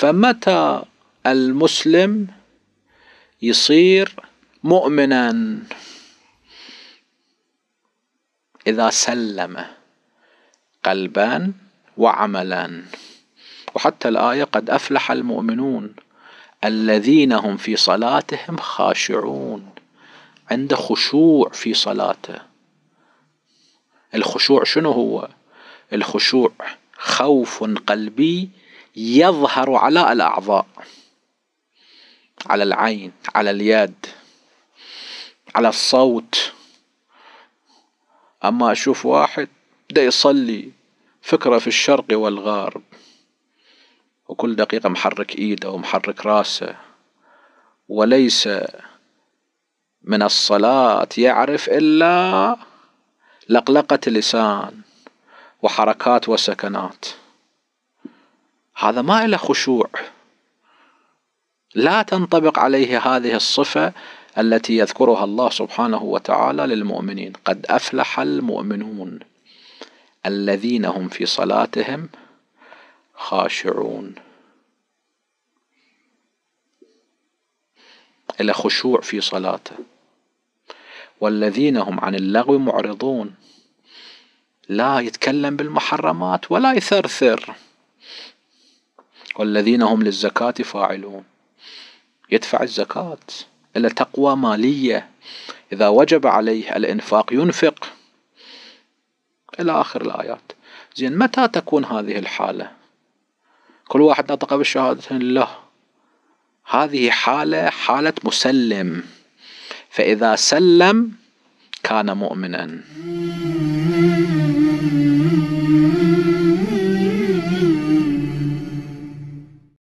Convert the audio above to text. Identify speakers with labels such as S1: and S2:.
S1: فمتى المسلم يصير مؤمنا اذا سلم قلبا وعملا وحتى الايه قد افلح المؤمنون الذين هم في صلاتهم خاشعون عنده خشوع في صلاته الخشوع شنو هو الخشوع خوف قلبي يظهر على الأعضاء على العين على اليد على الصوت أما أشوف واحد بدأ يصلي فكرة في الشرق والغرب وكل دقيقة محرك إيده ومحرك راسه وليس من الصلاة يعرف إلا لقلقة لسان وحركات وسكنات هذا ما له خشوع لا تنطبق عليه هذه الصفة التي يذكرها الله سبحانه وتعالى للمؤمنين قد أفلح المؤمنون الذين هم في صلاتهم خاشعون إلى خشوع في صلاته والذين هم عن اللغو معرضون لا يتكلم بالمحرمات ولا يثرثر والذين هم للزكاة فاعلون يدفع الزكاة إلى تقوى مالية إذا وجب عليه الإنفاق ينفق إلى آخر الآيات زين متى تكون هذه الحالة كل واحد نطق بالشهادة له هذه حالة حالة مسلم فإذا سلم كان مؤمنا